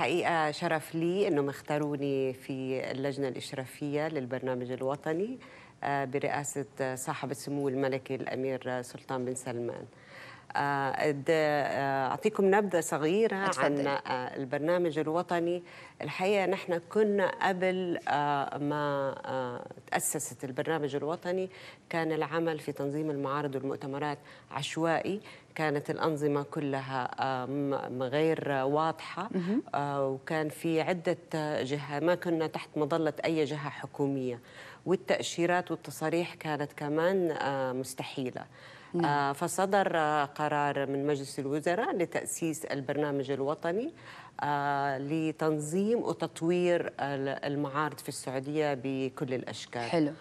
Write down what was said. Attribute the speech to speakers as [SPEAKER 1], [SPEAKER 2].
[SPEAKER 1] حقيقة شرف لي أنهم اختاروني في اللجنة الإشرافية للبرنامج الوطني آه، برئاسة صاحب السمو الملكي الأمير سلطان بن سلمان آه، آه، أعطيكم نبذة صغيرة عن آه، البرنامج الوطني الحقيقة نحن كنا قبل ما تأسست البرنامج الوطني كان العمل في تنظيم المعارض والمؤتمرات عشوائي كانت الأنظمة كلها غير واضحة وكان في عدة جهة ما كنا تحت مظلة أي جهة حكومية والتأشيرات والتصاريح كانت كمان مستحيلة نعم. آه، فصدر قرار من مجلس الوزراء لتأسيس البرنامج الوطني آه، لتنظيم وتطوير المعارض في السعودية بكل الأشكال حلو